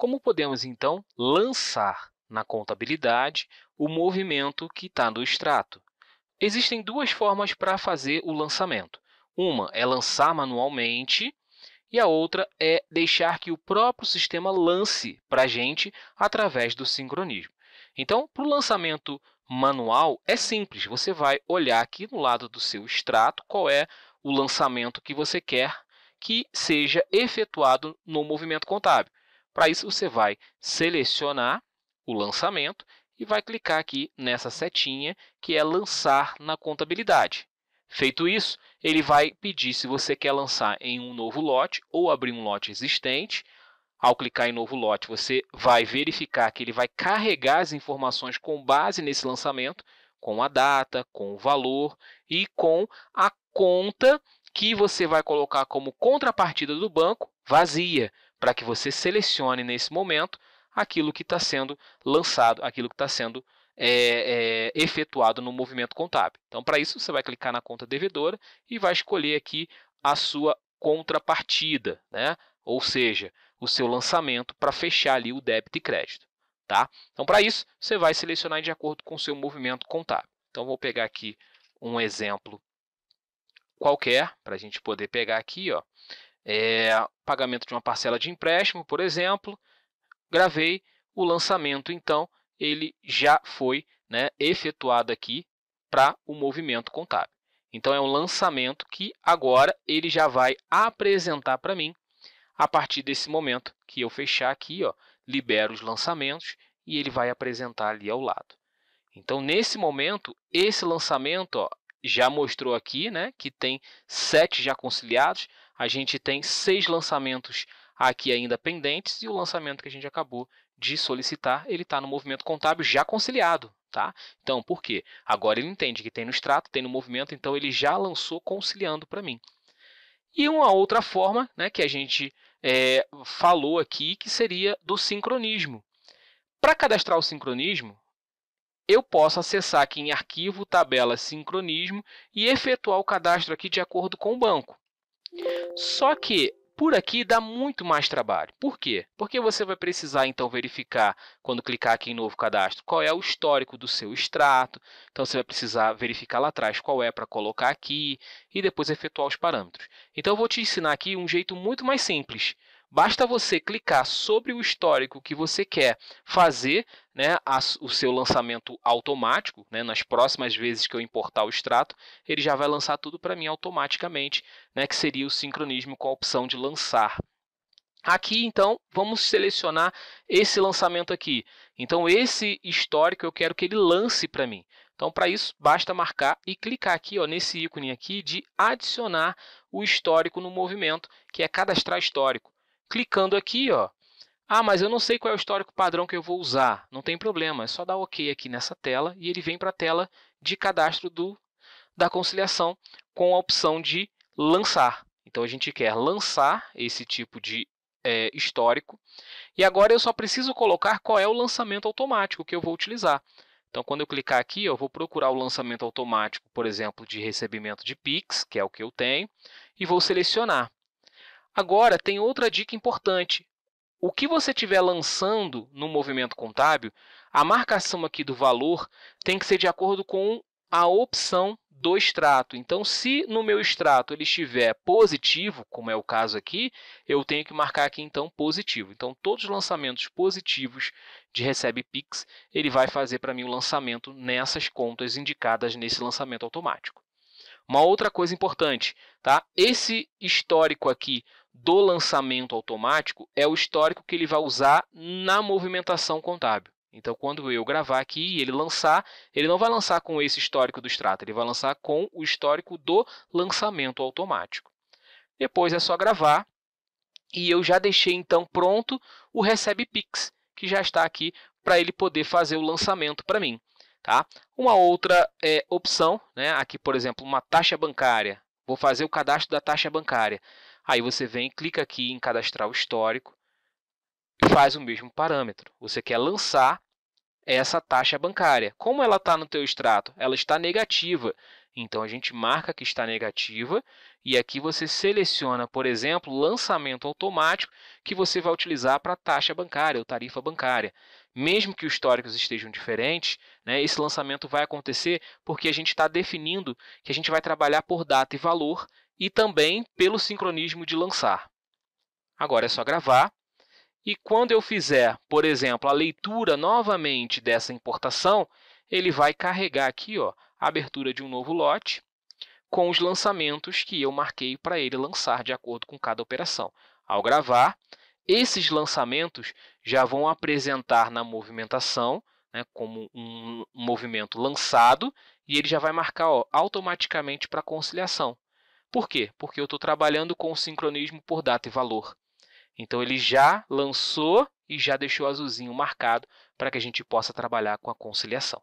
Como podemos, então, lançar na contabilidade o movimento que está no extrato? Existem duas formas para fazer o lançamento. Uma é lançar manualmente e a outra é deixar que o próprio sistema lance para a gente através do sincronismo. Então, para o lançamento manual, é simples. Você vai olhar aqui no lado do seu extrato qual é o lançamento que você quer que seja efetuado no movimento contábil. Para isso, você vai selecionar o lançamento e vai clicar aqui nessa setinha que é lançar na contabilidade. Feito isso, ele vai pedir se você quer lançar em um novo lote ou abrir um lote existente. Ao clicar em novo lote, você vai verificar que ele vai carregar as informações com base nesse lançamento, com a data, com o valor e com a conta que você vai colocar como contrapartida do banco vazia, para que você selecione nesse momento aquilo que está sendo lançado, aquilo que está sendo é, é, efetuado no movimento contábil. Então, para isso, você vai clicar na conta devedora e vai escolher aqui a sua contrapartida, né? ou seja, o seu lançamento para fechar ali o débito e crédito. Tá? Então, para isso, você vai selecionar de acordo com o seu movimento contábil. Então, vou pegar aqui um exemplo qualquer, para a gente poder pegar aqui. Ó é, pagamento de uma parcela de empréstimo, por exemplo, gravei o lançamento, então ele já foi né, efetuado aqui para o movimento contábil. Então é um lançamento que agora ele já vai apresentar para mim a partir desse momento que eu fechar aqui, ó, libero os lançamentos e ele vai apresentar ali ao lado. Então nesse momento, esse lançamento ó, já mostrou aqui, né, que tem sete já conciliados, a gente tem seis lançamentos aqui ainda pendentes e o lançamento que a gente acabou de solicitar, ele está no movimento contábil já conciliado, tá? Então, por quê? Agora ele entende que tem no extrato, tem no movimento, então ele já lançou conciliando para mim. E uma outra forma né, que a gente é, falou aqui, que seria do sincronismo. Para cadastrar o sincronismo, eu posso acessar aqui em arquivo, tabela, sincronismo e efetuar o cadastro aqui de acordo com o banco. Só que por aqui dá muito mais trabalho. Por quê? Porque você vai precisar então verificar, quando clicar aqui em novo cadastro, qual é o histórico do seu extrato. Então você vai precisar verificar lá atrás qual é para colocar aqui e depois efetuar os parâmetros. Então eu vou te ensinar aqui um jeito muito mais simples. Basta você clicar sobre o histórico que você quer fazer né, a, o seu lançamento automático, né, nas próximas vezes que eu importar o extrato, ele já vai lançar tudo para mim automaticamente, né, que seria o sincronismo com a opção de lançar. Aqui, então, vamos selecionar esse lançamento aqui. Então, esse histórico eu quero que ele lance para mim. Então, para isso, basta marcar e clicar aqui ó, nesse ícone aqui de adicionar o histórico no movimento, que é cadastrar histórico. Clicando aqui, ó, ah, mas eu não sei qual é o histórico padrão que eu vou usar. Não tem problema, é só dar OK aqui nessa tela e ele vem para a tela de cadastro do, da conciliação com a opção de lançar. Então, a gente quer lançar esse tipo de é, histórico. E agora eu só preciso colocar qual é o lançamento automático que eu vou utilizar. Então, quando eu clicar aqui, eu vou procurar o lançamento automático, por exemplo, de recebimento de PIX, que é o que eu tenho, e vou selecionar. Agora, tem outra dica importante. O que você estiver lançando no movimento contábil, a marcação aqui do valor tem que ser de acordo com a opção do extrato. Então, se no meu extrato ele estiver positivo, como é o caso aqui, eu tenho que marcar aqui então positivo. Então, todos os lançamentos positivos de recebe Pix, ele vai fazer para mim o lançamento nessas contas indicadas nesse lançamento automático. Uma outra coisa importante, tá? Esse histórico aqui do lançamento automático é o histórico que ele vai usar na movimentação contábil. Então, quando eu gravar aqui e ele lançar, ele não vai lançar com esse histórico do extrato, ele vai lançar com o histórico do lançamento automático. Depois é só gravar e eu já deixei então pronto o recebe pix, que já está aqui para ele poder fazer o lançamento para mim. Tá? Uma outra é, opção, né? aqui por exemplo, uma taxa bancária. Vou fazer o cadastro da taxa bancária. Aí você vem, clica aqui em cadastrar o histórico e faz o mesmo parâmetro. Você quer lançar essa taxa bancária. Como ela está no teu extrato? Ela está negativa. Então, a gente marca que está negativa e aqui você seleciona, por exemplo, lançamento automático que você vai utilizar para taxa bancária ou tarifa bancária. Mesmo que os históricos estejam diferentes, né, esse lançamento vai acontecer porque a gente está definindo que a gente vai trabalhar por data e valor e também pelo sincronismo de lançar. Agora é só gravar. E quando eu fizer, por exemplo, a leitura novamente dessa importação, ele vai carregar aqui ó, a abertura de um novo lote com os lançamentos que eu marquei para ele lançar de acordo com cada operação. Ao gravar, esses lançamentos já vão apresentar na movimentação né, como um movimento lançado e ele já vai marcar ó, automaticamente para conciliação. Por quê? Porque eu estou trabalhando com o sincronismo por data e valor. Então ele já lançou e já deixou azulzinho marcado para que a gente possa trabalhar com a conciliação.